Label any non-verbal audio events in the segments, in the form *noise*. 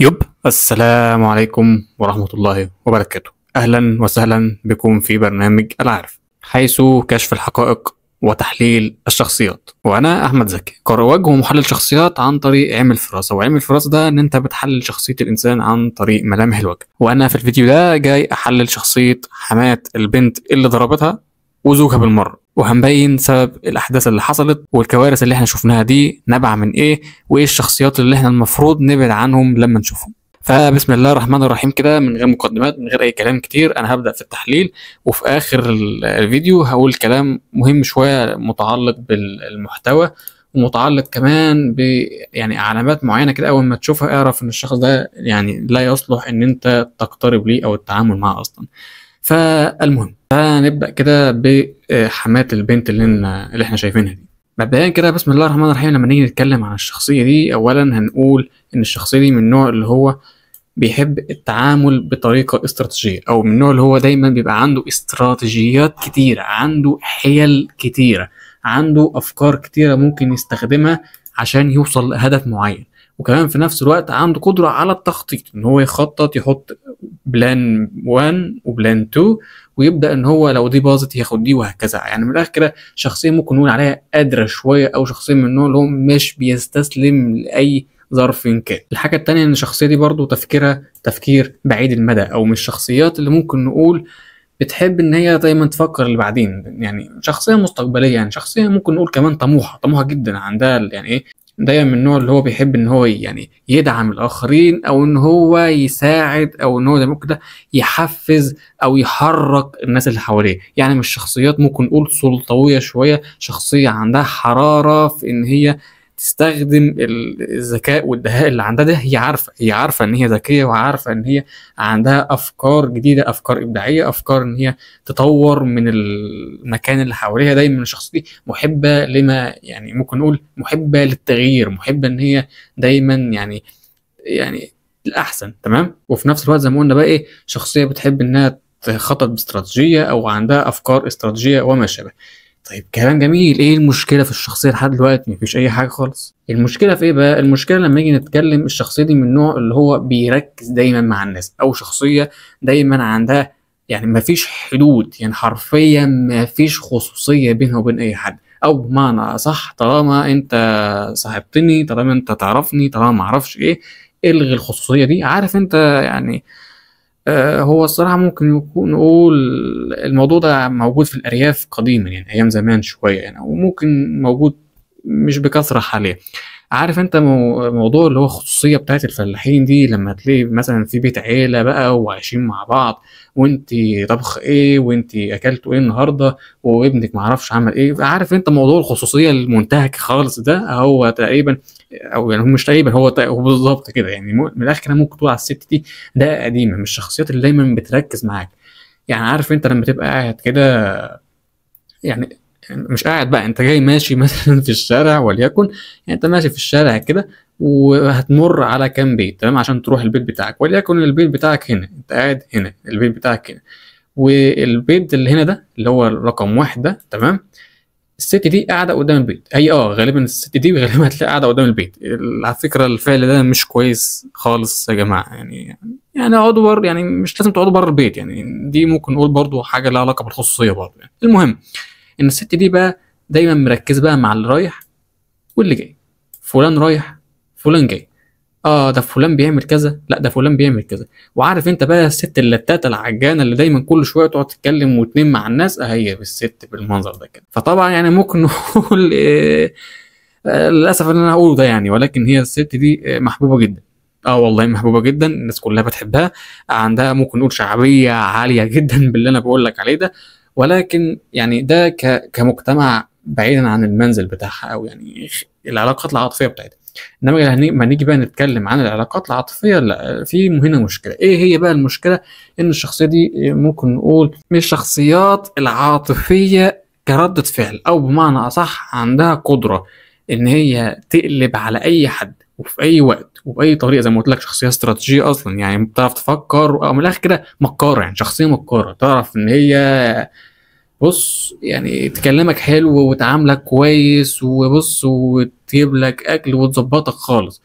يب السلام عليكم ورحمة الله وبركاته أهلا وسهلا بكم في برنامج العارف حيث كشف الحقائق وتحليل الشخصيات وانا احمد زكي وجه ومحلل شخصيات عن طريق علم الفراسه وعلم الفراسه ده ان انت بتحلل شخصيه الانسان عن طريق ملامح الوجه وانا في الفيديو ده جاي احلل شخصيه حماه البنت اللي ضربتها وزوجها بالمرة وهنبين إيه سبب الأحداث اللي حصلت والكوارث اللي احنا شفناها دي نابعة من إيه وإيه الشخصيات اللي احنا المفروض نبعد عنهم لما نشوفهم فبسم الله الرحمن الرحيم كده من غير مقدمات من غير اي كلام كتير انا هبدا في التحليل وفي اخر الفيديو هقول كلام مهم شويه متعلق بالمحتوى ومتعلق كمان ب يعني علامات معينه كده اول ما تشوفها اعرف ان الشخص ده يعني لا يصلح ان انت تقترب ليه او التعامل معه اصلا فالمهم هنبدا كده بحماه البنت اللي, اللي احنا شايفينها دي مبدئيا كده بسم الله الرحمن الرحيم لما نيجي نتكلم عن الشخصيه دي اولا هنقول ان الشخصيه دي من النوع اللي هو بيحب التعامل بطريقه استراتيجيه او من النوع اللي هو دايما بيبقى عنده استراتيجيات كتيره عنده حيل كتيره عنده افكار كتيره ممكن يستخدمها عشان يوصل لهدف معين وكمان في نفس الوقت عنده قدرة على التخطيط ان هو يخطط يحط بلان 1 وبلان 2 ويبدا ان هو لو دي باظت ياخد دي وهكذا يعني من الاخر كده شخصيه ممكن نقول عليها قادره شويه او شخصيه من النوع اللي هو مش بيستسلم لاي ظرف كان الحاجه التانية ان الشخصيه دي برضو تفكيرها تفكير بعيد المدى او من الشخصيات اللي ممكن نقول بتحب ان هي دايما تفكر اللي بعدين يعني شخصيه مستقبليه يعني شخصيه ممكن نقول كمان طموحه طموحه جدا عندها يعني ايه دايما من النوع اللي هو بيحب ان هو يعني يدعم الاخرين او ان هو يساعد او ان هو زي كده يحفز او يحرك الناس اللي حواليه يعني مش شخصيات ممكن نقول سلطويه شويه شخصيه عندها حراره في ان هي تستخدم الذكاء والدهاء اللي عندها ده هي عارفه هي عارفه ان هي ذكيه وعارفه ان هي عندها افكار جديده افكار ابداعيه افكار ان هي تطور من المكان اللي حواليها دايما الشخص دي محبه لما يعني ممكن نقول محبه للتغيير محبه ان هي دايما يعني يعني الاحسن تمام وفي نفس الوقت زي ما قلنا بقى ايه شخصيه بتحب انها تخطط باستراتيجيه او عندها افكار استراتيجيه وما شابه طيب كلام جميل ايه المشكله في الشخصيه لحد دلوقتي مفيش اي حاجه خالص المشكله في ايه بقى المشكله لما نيجي نتكلم الشخصيه دي من النوع اللي هو بيركز دايما مع الناس او شخصيه دايما عندها يعني مفيش حدود يعني حرفيا مفيش خصوصيه بينها وبين اي حد او بمعنى اصح طالما انت صاحبتني طالما انت تعرفني طالما ما اعرفش ايه, إيه الغي الخصوصيه دي عارف انت يعني آه، هو الصراحة ممكن يكون نقول الموضوع ده موجود في الأرياف قديما يعني أيام زمان شوية يعني وممكن موجود مش بكثرة حاليا عارف انت موضوع اللي هو الخصوصيه بتاعت الفلاحين دي لما تلاقي مثلا في بيت عيله بقى وعايشين مع بعض وانت طبخ ايه وانت اكلت ايه النهارده وابنك معرفش عمل ايه عارف انت موضوع الخصوصيه المنتهك خالص ده هو تقريبا او يعني مش تقريبا هو هو بالظبط كده يعني من الاخر انا ممكن تقول على الست دي ده قديمه من الشخصيات اللي دايما بتركز معاك يعني عارف انت لما تبقى قاعد كده يعني يعني مش قاعد بقى انت جاي ماشي *laughs* مثلا في الشارع وليكن يعني انت ماشي في الشارع كده وهتمر على كام بيت تمام عشان تروح البيت بتاعك وليكن البيت بتاعك هنا انت قاعد هنا البيت بتاعك هنا والبيت اللي هنا ده اللي هو رقم واحد ده تمام الست دي قاعده قدام البيت اي اه غالبا الست دي *laughs* غالبا هتلاقي قاعده قدام البيت على فكره الفعل ده مش كويس خالص يا جماعه يعني يعني اقعدوا بره يعني مش لازم تقعدوا بره البيت يعني دي ممكن نقول برضو حاجه لها علاقه بالخصوصيه برضو يعني المهم ان الست دي بقى دايما مركز بقى مع اللي رايح واللي جاي فلان رايح فلان جاي اه ده فلان بيعمل كذا لا ده فلان بيعمل كذا وعارف انت بقى الست اللتاتة العجانه اللي دايما كل شويه تقعد تتكلم وتنم مع الناس اهي آه، بالست بالمنظر ده كده فطبعا يعني ممكن *laughs* نقول آه، للاسف ان انا اقوله ده يعني ولكن هي الست دي آه، محبوبه جدا اه والله محبوبه جدا الناس كلها بتحبها عندها ممكن نقول شعبيه عاليه جدا باللي انا بقول لك عليه ده ولكن يعني ده كمجتمع بعيدا عن المنزل بتاعها او يعني العلاقات العاطفيه بتاعتها انما لما نيجي بقى نتكلم عن العلاقات العاطفيه لا في هنا مشكله ايه هي بقى المشكله ان الشخصيه دي ممكن نقول من الشخصيات العاطفيه كردة فعل او بمعنى اصح عندها قدره ان هي تقلب على اي حد وفي اي وقت وباي طريقه زي ما قلت لك شخصيه استراتيجيه اصلا يعني بتعرف تفكر او من الاخر كده مكاره يعني شخصيه مكاره تعرف ان هي بص يعني تكلمك حلو وتعاملك كويس وبص وتجيب لك اكل وتظبطك خالص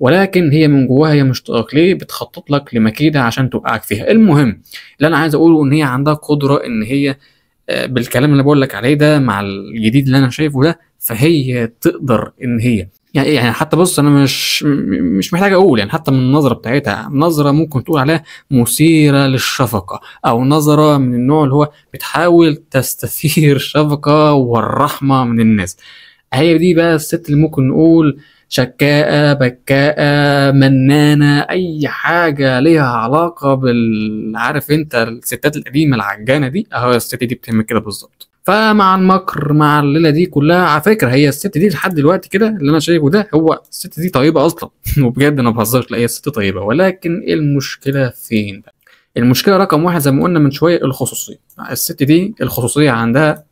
ولكن هي من جواها هي مش طايقك ليه بتخطط لك لمكيده عشان توقعك فيها المهم اللي انا عايز اقوله ان هي عندها قدره ان هي آه، بالكلام اللي بقول لك عليه ده مع الجديد اللي انا شايفه ده فهي تقدر ان هي يعني يعني حتى بص انا مش مش محتاج اقول يعني حتى من النظره بتاعتها نظره ممكن تقول عليها مثيره للشفقه او نظره من النوع اللي هو بتحاول تستثير الشفقه *laughs* والرحمه من الناس هي دي بقى الست اللي ممكن نقول شكاءة بكاءة منانة أي حاجة ليها علاقة بال عارف أنت الستات القديمة العجانة دي أهو الست دي بتعمل كده بالظبط فمع المكر مع الليله دي كلها على فكره هي الست دي لحد دلوقتي كده اللي انا شايفه ده هو الست دي طيبه اصلا *laughs* وبجد انا ما بهزرش لا هي الست طيبه ولكن إيه المشكله فين بقى المشكله رقم واحد زي ما قلنا من شويه الخصوصيه الست دي الخصوصيه عندها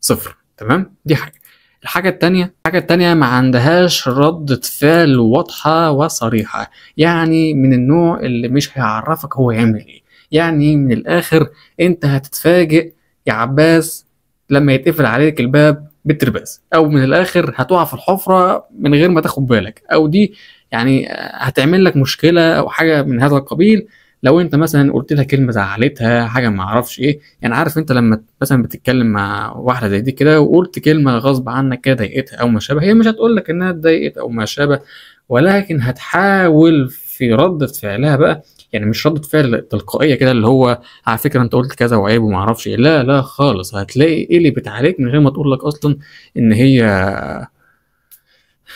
صفر تمام دي حاجه الحاجة التانية الحاجة التانية ما عندهاش ردة فعل واضحة وصريحة يعني من النوع اللي مش هيعرفك هو يعمل ايه يعني من الاخر انت هتتفاجئ يا عباس لما يتقفل عليك الباب بالترباز او من الاخر هتقع في الحفره من غير ما تاخد بالك او دي يعني هتعمل لك مشكله او حاجه من هذا القبيل لو انت مثلا قلت لها كلمه زعلتها حاجه ما اعرفش ايه يعني عارف انت لما مثلا بتتكلم مع واحده زي دي كده وقلت كلمه غصب عنك كده ضايقتها او ما شابه هي مش هتقول لك انها اتضايقت او ما شابه ولكن هتحاول في ردة فعلها بقى يعني مش ردة فعل تلقائية كده اللي هو على فكرة انت قلت كذا وعيب وما اعرفش ايه لا لا خالص هتلاقي ايه اللي بتعالج من غير ما تقول لك اصلا ان هي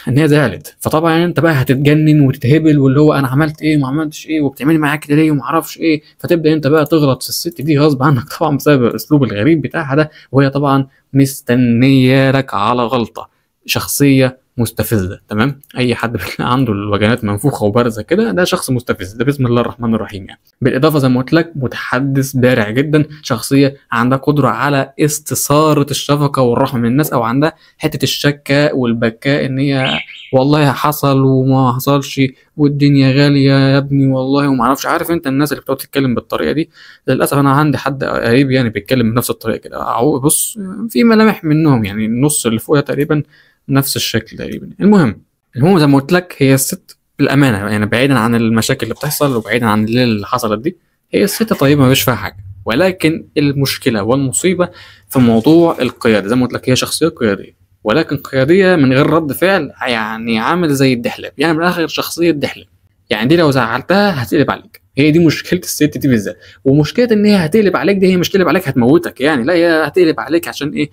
ان هي زعلت فطبعا يعني انت بقى هتتجنن وتتهبل واللي هو انا عملت ايه وما عملتش ايه وبتعملي معايا كده ليه وما اعرفش ايه فتبدا انت بقى تغلط في الست دي غصب عنك طبعا بسبب الاسلوب الغريب بتاعها ده وهي طبعا مستنيه لك على غلطه شخصيه مستفزه تمام اي حد *laughs* عنده الوجنات منفوخه وبارزه كده ده شخص مستفز ده بسم الله الرحمن الرحيم يعني بالاضافه زي ما قلت لك متحدث بارع جدا شخصيه عندها قدره على استثاره الشفقه والرحمه من الناس او عندها حته الشكه والبكاء ان هي والله حصل وما حصلش والدنيا غاليه يا ابني والله وما اعرفش عارف انت الناس اللي بتقعد تتكلم بالطريقه دي للاسف انا عندي حد قريب يعني بيتكلم بنفس الطريقه كده بص في ملامح منهم يعني النص اللي فوق تقريبا نفس الشكل تقريبا المهم المهم زي ما قلت لك هي الست بالامانه يعني بعيدا عن المشاكل اللي بتحصل وبعيدا عن اللي حصلت دي هي الست طيبه ما فيش فيها حاجه ولكن المشكله والمصيبه في موضوع القياده زي ما قلت لك هي شخصيه قياديه ولكن قياديه من غير رد فعل يعني عامل زي الدحلب يعني من الاخر شخصيه الدحلب يعني دي لو زعلتها هتقلب عليك هي دي مشكله الست دي بالذات ومشكله ان هي هتقلب عليك دي هي مش تقلب عليك هتموتك يعني لا هي هتقلب عليك عشان ايه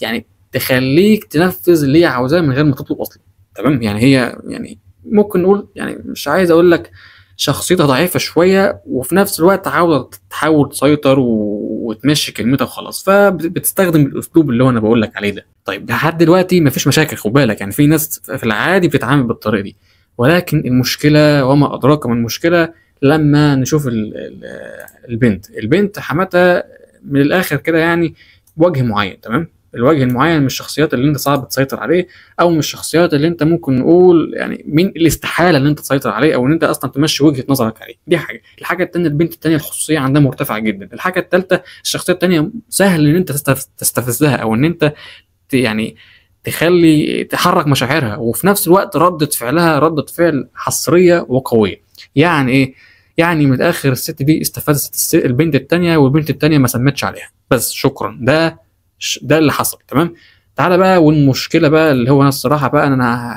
يعني تخليك تنفذ اللي هي عاوزاه من غير ما تطلب اصلا تمام يعني هي يعني ممكن نقول يعني مش عايز اقول لك شخصيتها ضعيفه شويه وفي نفس الوقت عاوزه تحاول تسيطر و... وتمشي كلمتها وخلاص فبتستخدم الاسلوب اللي هو انا بقول لك عليه ده طيب لحد دلوقتي مفيش مشاكل خد بالك يعني في ناس في العادي بتتعامل بالطريقه دي ولكن المشكله وما ادراك ما المشكله لما نشوف البنت البنت حماتها من الاخر كده يعني وجه معين تمام الوجه المعين من الشخصيات اللي انت صعب تسيطر عليه او من الشخصيات اللي انت ممكن نقول يعني من الاستحاله ان انت تسيطر عليه او ان انت اصلا تمشي وجهه نظرك عليه دي حاجه الحاجه الثانيه البنت الثانيه الخصوصيه عندها مرتفعه جدا الحاجه الثالثه الشخصيه الثانيه سهل ان انت تستفزها او ان انت يعني تخلي تحرك مشاعرها وفي نفس الوقت ردة فعلها ردة فعل حصرية وقوية يعني ايه يعني من الاخر الست دي استفزت البنت التانية والبنت التانية ما سمتش عليها بس شكرا ده ده اللي حصل تمام تعالى بقى والمشكله بقى اللي هو انا الصراحه بقى انا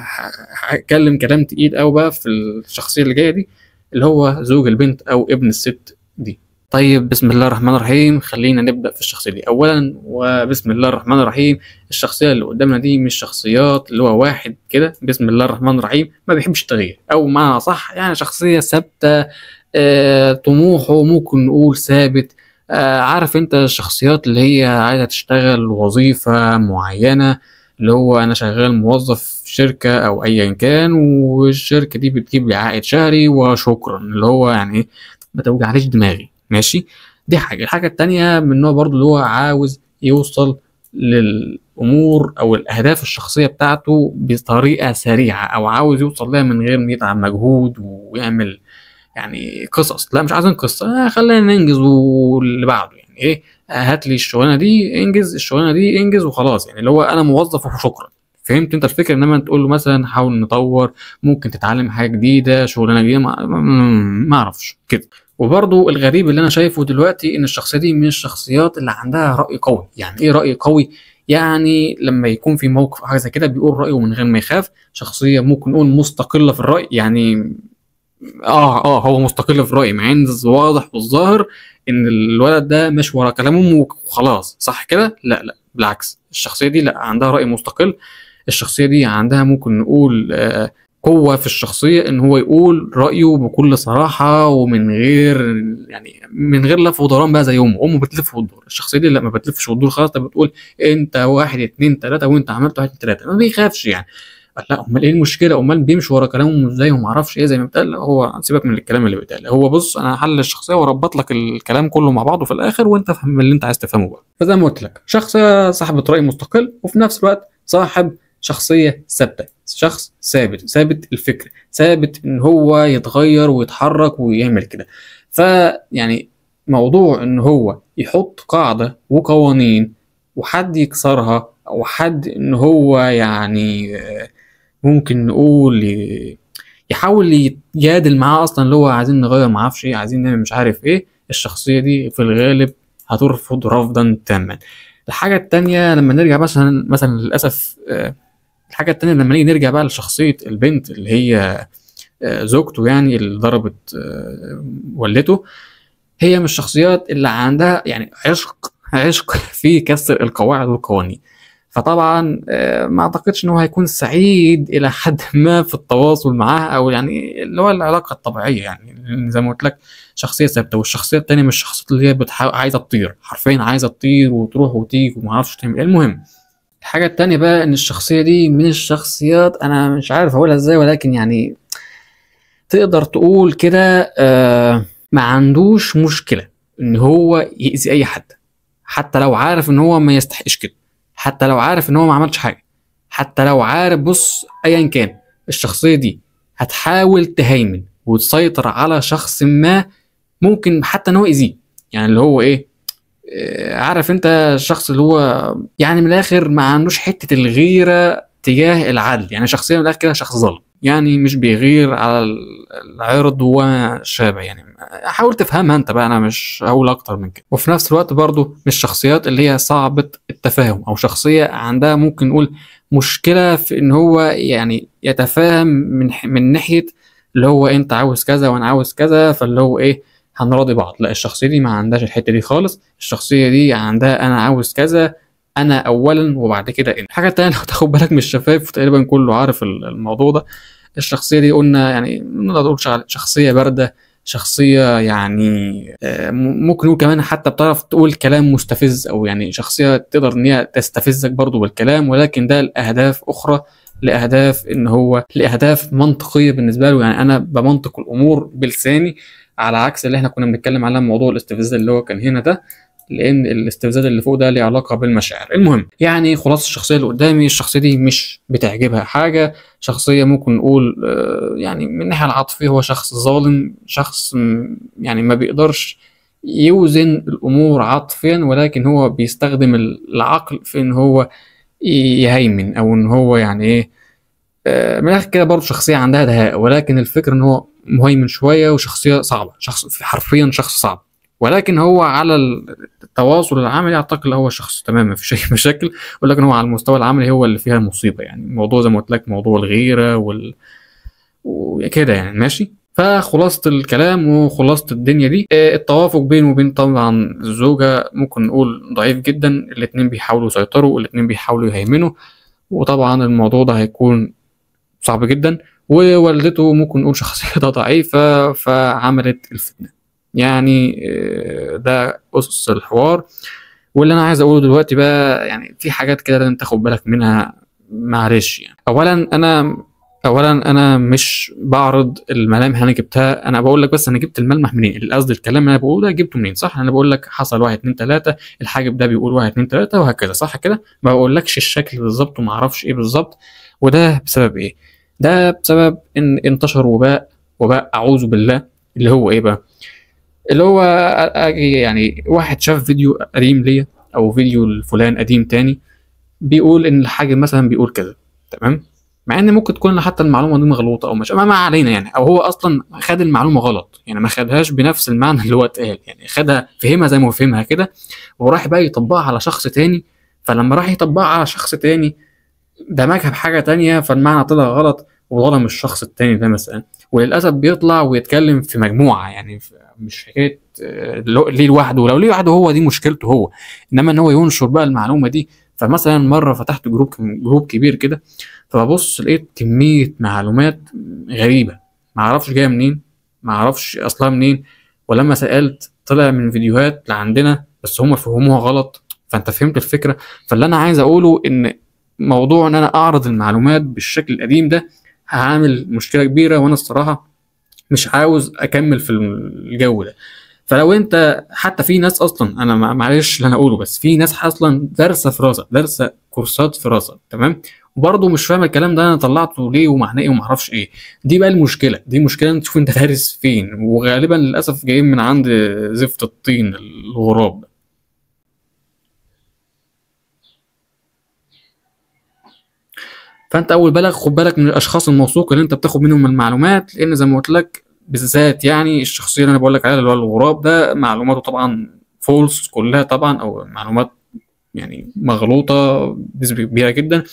هتكلم كلام تقيل قوي بقى في الشخصيه اللي جايه دي اللي هو زوج البنت او ابن الست دي طيب بسم الله الرحمن الرحيم خلينا نبدا في الشخصيه دي اولا وبسم الله الرحمن الرحيم الشخصيه اللي قدامنا دي مش شخصيات اللي هو واحد كده بسم الله الرحمن الرحيم ما بيحبش التغيير او معنى صح يعني شخصيه ثابته آه طموحه ممكن نقول ثابت آه عارف انت الشخصيات اللي هي عايزه تشتغل وظيفه معينه اللي هو انا شغال موظف شركه او ايا كان والشركه دي بتجيب لي عائد شهري وشكرا اللي هو يعني إيه، ما توجعليش دماغي ماشي دي حاجه الحاجه التانية من نوع برضو اللي هو عاوز يوصل للامور او الاهداف الشخصيه بتاعته بطريقه سريعه او عاوز يوصل لها من غير ما يتعب مجهود ويعمل يعني قصص لا مش عايزين قصه آه خلينا ننجز واللي بعده يعني ايه آه، هات لي الشغلانه دي انجز الشغلانه دي انجز وخلاص يعني اللي هو انا موظف وشكرا فهمت انت الفكره انما تقول له مثلا حاول نطور ممكن تتعلم حاجه جديده شغلانه جديده ما اعرفش كده وبرضو الغريب اللي انا شايفه دلوقتي ان الشخصيه دي من الشخصيات اللي عندها راي قوي يعني ايه راي قوي يعني لما يكون في موقف حاجه زي كده بيقول رايه من غير ما يخاف شخصيه ممكن نقول مستقله في الراي يعني اه اه هو مستقل في رايه مع ان واضح والظاهر ان الولد ده مش ورا كلام امه وخلاص صح كده لا لا بالعكس الشخصيه دي لا عندها راي مستقل الشخصيه دي عندها ممكن نقول آه قوه في الشخصيه ان هو يقول رايه بكل صراحه ومن غير يعني من غير لف ودوران بقى زي امه امه بتلف وتدور الشخصيه دي لا ما بتلفش وتدور خلاص بتقول إيه، انت واحد اتنين تلاته وانت عملت واحد اتنين تلاته ما بيخافش يعني لا امال ايه المشكله امال بيمشي ورا كلامهم ازاي وما اعرفش ايه زي ما بيتقال هو سيبك من الكلام اللي بيتقال هو بص انا هحلل الشخصيه واربط لك الكلام كله مع بعضه في الاخر وانت افهم اللي انت عايز تفهمه بقى فزي ما قلت لك شخصيه صاحبه راي مستقل وفي نفس الوقت صاحب شخصيه ثابته شخص ثابت ثابت الفكر ثابت ان هو يتغير ويتحرك ويعمل كده فيعني موضوع ان هو يحط قاعده وقوانين وحد يكسرها او حد ان هو يعني ممكن نقول يحاول يجادل معاه اصلا اللي هو عايزين نغير معرفش ايه عايزين نعمل مش عارف ايه الشخصيه دي في الغالب هترفض رفضا تاما الحاجه التانية لما نرجع مثلا مثلا للاسف آه، الحاجه التانية لما نيجي نرجع بقى لشخصيه البنت اللي هي آه، زوجته يعني اللي ضربت آه، والدته هي من الشخصيات اللي عندها يعني عشق عشق *laughs* في كسر القواعد والقوانين فطبعا آه، ما اعتقدش ان هو هيكون سعيد الى حد *laughs* ما في التواصل معاها او يعني اللي هو العلاقه الطبيعيه يعني زي ما قلت لك شخصيه ثابته والشخصيه الثانيه مش الشخصيات اللي هي بتح... عايزه تطير حرفيا عايزه تطير وتروح وتيجي وما اعرفش تعمل إيه. المهم الحاجه الثانيه بقى ان الشخصيه دي من الشخصيات انا مش عارف اقولها ازاي ولكن يعني تقدر تقول كده آه، ما عندوش مشكله ان هو يأذي اي حد حتى لو عارف ان هو ما يستحقش كده حتى لو عارف ان هو ما عملش حاجه حتى لو عارف بص ايا كان الشخصيه دي هتحاول تهيمن وتسيطر على شخص ما ممكن حتى ان هو يأذيه يعني اللي هو ايه آه، عارف انت الشخص اللي هو يعني من الاخر ما عندوش حته الغيره تجاه العدل يعني شخصيه من الاخر كده شخص ظالم يعني مش بيغير على العرض وشابه يعني حاول تفهمها انت بقى انا مش هقول اكتر من كده وفي نفس الوقت برضو مش شخصيات اللي هي صعبه التفاهم او شخصيه عندها ممكن نقول مشكله في ان هو يعني يتفاهم من من ناحيه اللي هو انت عاوز كذا وانا عاوز كذا فاللي هو ايه هنراضي بعض لا الشخصيه دي ما عندهاش الحته دي خالص الشخصيه دي عندها انا عاوز كذا انا اولا وبعد كده انت حاجه تانية لو تاخد بالك من شفاف تقريبا كله عارف الموضوع ده الشخصيه دي قلنا يعني نقدر نقول شخصيه بارده شخصيه يعني آه، ممكن نقول كمان حتى بتعرف تقول كلام مستفز او يعني شخصيه تقدر ان هي تستفزك برضو بالكلام ولكن ده لاهداف اخرى لاهداف ان هو لاهداف منطقيه بالنسبه له يعني انا بمنطق الامور بلساني على عكس اللي احنا كنا بنتكلم عليه موضوع الاستفزاز اللي هو كان هنا ده لان الاستفزاز اللي فوق ده ليه علاقه بالمشاعر المهم يعني خلاص الشخصيه اللي قدامي الشخصيه دي مش بتعجبها حاجه شخصيه ممكن نقول آه، يعني من الناحيه العاطفيه هو شخص ظالم شخص يعني ما بيقدرش يوزن الامور عاطفيا ولكن هو بيستخدم العقل في ان هو يهيمن او ان هو يعني ايه آه، من الاخر كده برضه شخصيه عندها دهاء ولكن الفكر ان هو مهيمن شويه وشخصيه صعبه شخص حرفيا شخص صعب ولكن هو على التواصل العملي اعتقد هو شخص تمام مفيش اي *laughs* مشاكل ولكن هو على المستوى العملي هو اللي فيها المصيبه يعني الموضوع زي ما قلت لك موضوع الغيره وال وكده يعني ماشي فخلاصة الكلام وخلاصة الدنيا دي آه، التوافق بينه وبين طبعا الزوجة ممكن نقول ضعيف جدا الاتنين بيحاولوا يسيطروا الاتنين بيحاولوا يهيمنوا وطبعا الموضوع ده هيكون صعب جدا ووالدته ممكن نقول شخصيتها *laughs* ضعيفة فعملت الفتنة يعني آه، ده أسس الحوار واللي أنا عايز أقوله دلوقتي بقى يعني في حاجات كده لازم تاخد بالك منها معلش يعني أولا أنا اولا انا مش بعرض الملامح انا جبتها انا بقول لك بس انا جبت الملمح منين قصدي الكلام اللي انا بقوله ده جبته منين صح انا بقول لك حصل 1 2 3 الحاجب ده بيقول 1 2 3 وهكذا صح كده ما بقولكش الشكل بالظبط وما اعرفش ايه بالظبط وده بسبب ايه ده بسبب ان انتشر وباء وباء اعوذ بالله اللي هو ايه بقى اللي هو يعني واحد شاف فيديو قديم ليا او فيديو لفلان قديم تاني بيقول ان الحاجه مثلا بيقول كذا تمام مع ان ممكن تكون حتى المعلومه دي مغلوطه او مش ما علينا يعني او هو اصلا خد المعلومه غلط يعني ما خدهاش بنفس المعنى اللي هو اتقال يعني خدها فهمها زي ما هو فهمها كده وراح بقى يطبقها على شخص تاني فلما راح يطبقها على شخص تاني دمجها بحاجه تانيه فالمعنى طلع غلط وظلم الشخص التاني ده مثلا وللاسف بيطلع ويتكلم في مجموعه يعني في مش حكايه آه، ليه لوحده لو ليه لوحده هو دي مشكلته هو انما ان هو ينشر بقى المعلومه دي فمثلا مره فتحت جروب جروب كبير كده فببص لقيت كميه معلومات غريبه ما اعرفش جايه منين ما اعرفش اصلها منين ولما سالت طلع من فيديوهات لعندنا بس هم فهموها غلط فانت فهمت الفكره فاللي انا عايز اقوله ان موضوع ان انا اعرض المعلومات بالشكل القديم ده هعمل مشكله كبيره وانا الصراحه مش عاوز اكمل في الجو ده فلو انت حتى في ناس اصلا انا معلش اللي انا اقوله بس في ناس اصلا دارسه راسها دارسه كورسات راسها تمام وبرضه مش فاهم الكلام ده انا طلعته ليه ومعناه ايه ومعرفش ايه دي بقى المشكله دي مشكله انت تشوف انت *laughs* دارس فين وغالبا للاسف جايين من عند زفت الطين الغراب فانت اول بالك خد بالك من الاشخاص الموثوق اللي انت بتاخد منهم المعلومات لان زي ما قلت لك بالذات يعني الشخصيه اللي انا بقول لك عليها اللي هو الغراب ده معلوماته طبعا فولس كلها طبعا او معلومات يعني مغلوطه بنسبه كبيره جدا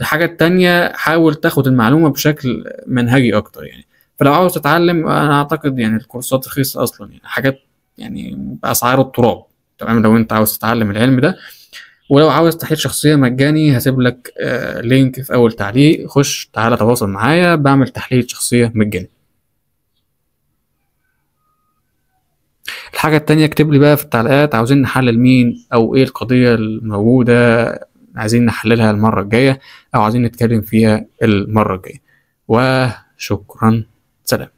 الحاجه التانية حاول تاخد المعلومه بشكل منهجي اكتر يعني فلو عاوز تتعلم انا اعتقد يعني الكورسات رخيصه اصلا يعني حاجات يعني باسعار التراب تمام لو انت عاوز تتعلم العلم ده ولو عاوز تحليل شخصية مجاني هسيب لك آه، لينك في أول تعليق خش تعالى تواصل معايا بعمل تحليل شخصية مجاني الحاجة التانية اكتب لي بقى في التعليقات عاوزين نحلل مين أو إيه القضية الموجودة عايزين نحللها المرة الجاية أو عايزين نتكلم فيها المرة الجاية وشكرا سلام